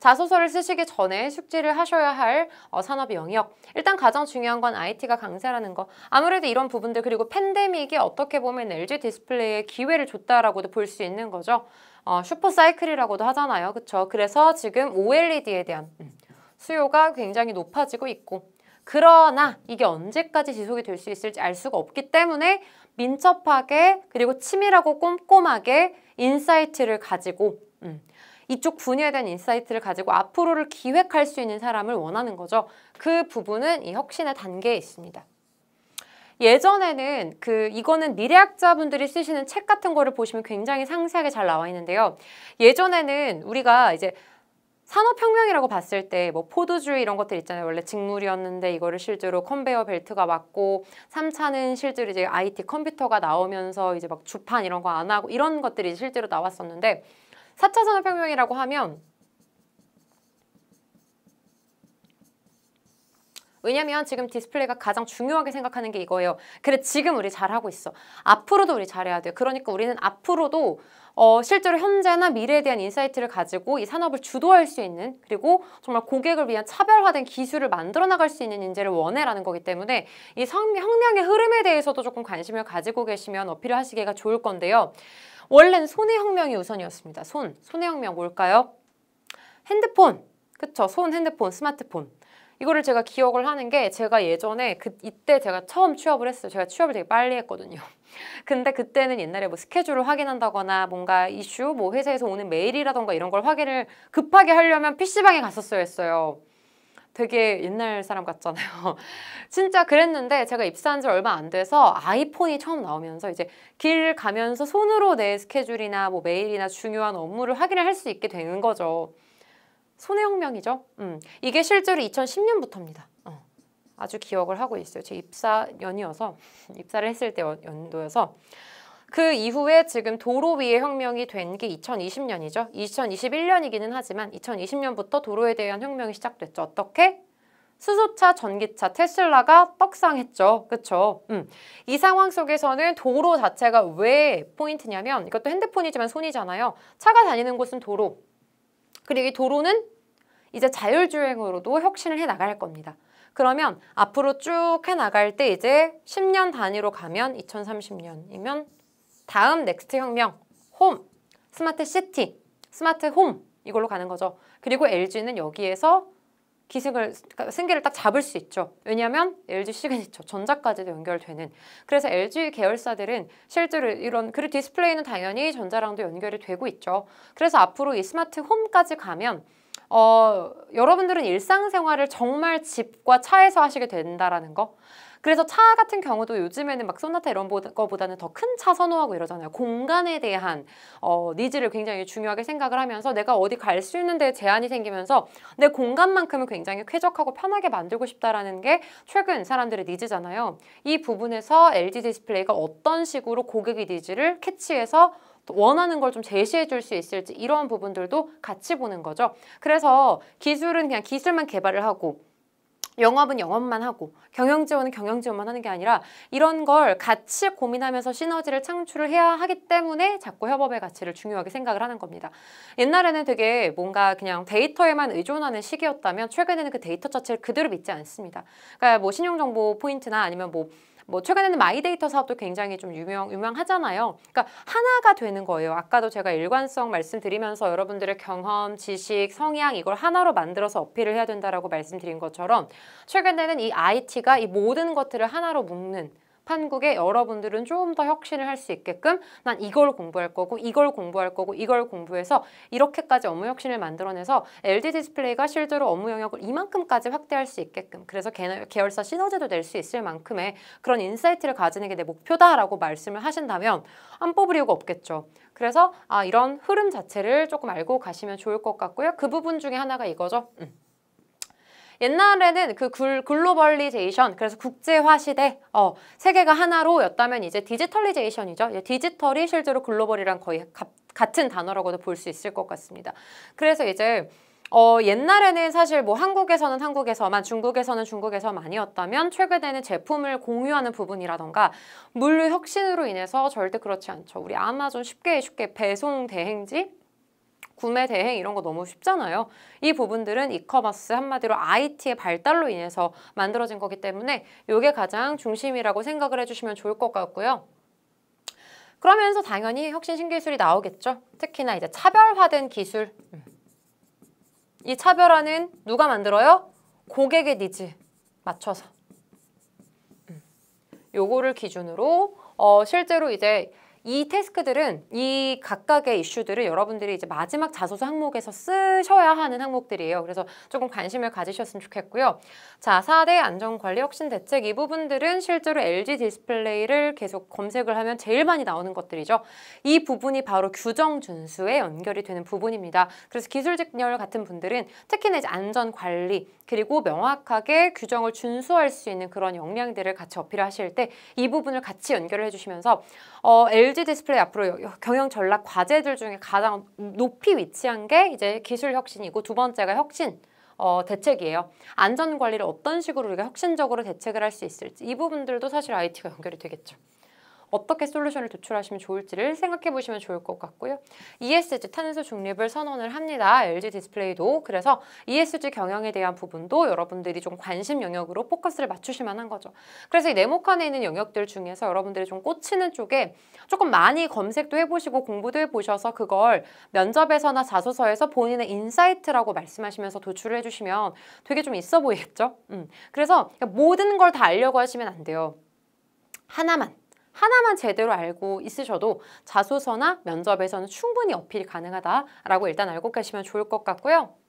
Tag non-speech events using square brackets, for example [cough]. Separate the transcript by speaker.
Speaker 1: 자소서를 쓰시기 전에 숙지를 하셔야 할 어, 산업 영역. 일단 가장 중요한 건 IT가 강세라는 거. 아무래도 이런 부분들 그리고 팬데믹이 어떻게 보면 LG 디스플레이에 기회를 줬다라고도 볼 수 있는 거죠. 어, 슈퍼사이클이라고도 하잖아요. 그렇죠? 그래서 지금 OLED에 대한 음, 수요가 굉장히 높아지고 있고 그러나 이게 언제까지 지속이 될 수 있을지 알 수가 없기 때문에 민첩하게 그리고 치밀하고 꼼꼼하게 인사이트를 가지고 음, 이쪽 분야에 대한 인사이트를 가지고 앞으로를 기획할 수 있는 사람을 원하는 거죠. 그 부분은 이 혁신의 단계에 있습니다. 예전에는 그 이거는 미래학자분들이 쓰시는 책 같은 거를 보시면 굉장히 상세하게 잘 나와 있는데요. 예전에는 우리가 이제 산업혁명이라고 봤을 때 뭐 포도주의 이런 것들 있잖아요. 원래 직물이었는데 이거를 실제로 컨베이어 벨트가 왔고3차는 실제로 이제 IT 컴퓨터가 나오면서 이제 막 주판 이런 거 안 하고 이런 것들이 실제로 나왔었는데 4차 산업혁명이라고 하면 왜냐면 지금 디스플레이가 가장 중요하게 생각하는 게 이거예요. 그래 지금 우리 잘하고 있어. 앞으로도 우리 잘해야 돼 그러니까 우리는 앞으로도 어, 실제로 현재나 미래에 대한 인사이트를 가지고 이 산업을 주도할 수 있는 그리고 정말 고객을 위한 차별화된 기술을 만들어 나갈 수 있는 인재를 원해라는 거기 때문에 이 성, 혁명의 흐름에 대해서도 조금 관심을 가지고 계시면 어필을 하시기가 좋을 건데요. 원래는 손해혁명이 우선이었습니다. 손, 손해혁명 뭘까요? 핸드폰, 그쵸? 손, 핸드폰, 스마트폰. 이거를 제가 기억을 하는 게 제가 예전에 그 이때 제가 처음 취업을 했어요. 제가 취업을 되게 빨리 했거든요. [laughs] 근데 그때는 옛날에 뭐 스케줄을 확인한다거나 뭔가 이슈, 뭐 회사에서 오는 메일이라던가 이런 걸 확인을 급하게 하려면 PC방에 갔었어야 했어요. 되게 옛날 사람 같잖아요. [laughs] 진짜 그랬는데 제가 입사한 지 얼마 안 돼서 아이폰이 처음 나오면서 이제 길 가면서 손으로 내 스케줄이나 뭐 메일이나 중요한 업무를 확인을 할 수 있게 되는 거죠. 손해혁명이죠. 음, 이게 실제로 2010년부터입니다. 어, 아주 기억을 하고 있어요. 제 입사 연이어서 입사를 했을 때 연도여서 그 이후에 지금 도로 위에 혁명이 된 게 2020년이죠. 2021년이기는 하지만 2020년부터 도로에 대한 혁명이 시작됐죠. 어떻게? 수소차, 전기차, 테슬라가 떡상했죠. 그쵸 음. 이 상황 속에서는 도로 자체가 왜 포인트냐면 이것도 핸드폰이지만 손이잖아요. 차가 다니는 곳은 도로. 그리고 이 도로는 이제 자율주행으로도 혁신을 해나갈 겁니다. 그러면 앞으로 쭉 해나갈 때 이제 10년 단위로 가면 2030년이면 다음 넥스트 혁명, 홈, 스마트 시티, 스마트 홈 이걸로 가는 거죠. 그리고 LG는 여기에서 기승을 그러니까 승기를딱 잡을 수 있죠. 왜냐하면 LG 시그니처 전자까지도 연결되는. 그래서 LG 계열사들은 실제로 이런 그리고 디스플레이는 당연히 전자랑도 연결이 되고 있죠. 그래서 앞으로 이 스마트 홈까지 가면 어, 여러분들은 일상생활을 정말 집과 차에서 하시게 된다라는 거. 그래서 차 같은 경우도 요즘에는 막 소나타 이런 거보다는 더 큰 차 선호하고 이러잖아요. 공간에 대한 어, 니즈를 굉장히 중요하게 생각을 하면서 내가 어디 갈 수 있는 데 제한이 생기면서 내 공간만큼은 굉장히 쾌적하고 편하게 만들고 싶다라는 게 최근 사람들의 니즈잖아요. 이 부분에서 LG 디스플레이가 어떤 식으로 고객의 니즈를 캐치해서 원하는 걸 좀 제시해 줄 수 있을지 이런 부분들도 같이 보는 거죠. 그래서 기술은 그냥 기술만 개발을 하고 영업은 영업만 하고 경영 지원은 경영 지원만 하는 게 아니라 이런 걸 같이 고민하면서 시너지를 창출을 해야 하기 때문에 자꾸 협업의 가치를 중요하게 생각을 하는 겁니다. 옛날에는 되게 뭔가 그냥 데이터에만 의존하는 시기였다면 최근에는 그 데이터 자체를 그대로 믿지 않습니다. 그러니까 뭐 신용정보 포인트나 아니면 뭐뭐 최근에는 마이데이터 사업도 굉장히 좀 유명 유명하잖아요. 그러니까 하나가 되는 거예요. 아까도 제가 일관성 말씀드리면서 여러분들의 경험, 지식, 성향 이걸 하나로 만들어서 어필을 해야 된다라고 말씀드린 것처럼 최근에는 이 IT가 이 모든 것들을 하나로 묶는 한국에 여러분들은 조금 더 혁신을 할 수 있게끔 난 이걸 공부할 거고 이걸 공부할 거고 이걸 공부해서 이렇게까지 업무 혁신을 만들어내서 LD 디스플레이가 실제로 업무 영역을 이만큼까지 확대할 수 있게끔 그래서 계열사 시너지도 낼 수 있을 만큼의 그런 인사이트를 가지는 게 내 목표다라고 말씀을 하신다면 안 뽑을 이유가 없겠죠. 그래서 아 이런 흐름 자체를 조금 알고 가시면 좋을 것 같고요. 그 부분 중에 하나가 이거죠. 음. 옛날에는 그 글, 글로벌리제이션 그래서 국제화 시대 어, 세계가 하나로였다면 이제 디지털리제이션이죠. 이제 디지털이 실제로 글로벌이랑 거의 갑, 같은 단어라고도 볼 수 있을 것 같습니다. 그래서 이제 어, 옛날에는 사실 뭐 한국에서는 한국에서만 중국에서는 중국에서만이었다면 최근에는 제품을 공유하는 부분이라던가 물류 혁신으로 인해서 절대 그렇지 않죠. 우리 아마존 쉽게 쉽게 배송 대행지 구매 대행 이런 거 너무 쉽잖아요. 이 부분들은 이커머스 한마디로 IT의 발달로 인해서 만들어진 거기 때문에 이게 가장 중심이라고 생각을 해주시면 좋을 것 같고요. 그러면서 당연히 혁신 신기술이 나오겠죠. 특히나 이제 차별화된 기술. 음. 이 차별화는 누가 만들어요? 고객의 니즈 맞춰서. 음. 요거를 기준으로 어, 실제로 이제 이 태스크들은 이 각각의 이슈들을 여러분들이 이제 마지막 자소서 항목에서 쓰셔야 하는 항목들이에요. 그래서 조금 관심을 가지셨으면 좋겠고요. 자, 4대 안전관리 혁신 대책 이 부분들은 실제로 LG 디스플레이를 계속 검색을 하면 제일 많이 나오는 것들이죠. 이 부분이 바로 규정 준수에 연결이 되는 부분입니다. 그래서 기술직렬 같은 분들은 특히나 이제 안전관리 그리고 명확하게 규정을 준수할 수 있는 그런 역량들을 같이 어필하실 때 이 부분을 같이 연결을 해주시면서 어, LG LG 디스플레이 앞으로 경영 전략 과제들 중에 가장 높이 위치한 게 이제 기술 혁신이고 두 번째가 혁신 어, 대책이에요. 안전 관리를 어떤 식으로 우리가 혁신적으로 대책을 할 수 있을지 이 부분들도 사실 IT가 연결이 되겠죠. 어떻게 솔루션을 도출하시면 좋을지를 생각해 보시면 좋을 것 같고요. ESG 탄소 중립을 선언을 합니다. LG 디스플레이도 그래서 ESG 경영에 대한 부분도 여러분들이 좀 관심 영역으로 포커스를 맞추실 만한 거죠. 그래서 이 네모칸에 있는 영역들 중에서 여러분들이 좀 꽂히는 쪽에 조금 많이 검색도 해보시고 공부도 해보셔서 그걸 면접에서나 자소서에서 본인의 인사이트라고 말씀하시면서 도출을 해주시면 되게 좀 있어 보이겠죠? 음. 그래서 모든 걸 다 알려고 하시면 안 돼요. 하나만 하나만 제대로 알고 있으셔도 자소서나 면접에서는 충분히 어필이 가능하다라고 일단 알고 계시면 좋을 것 같고요.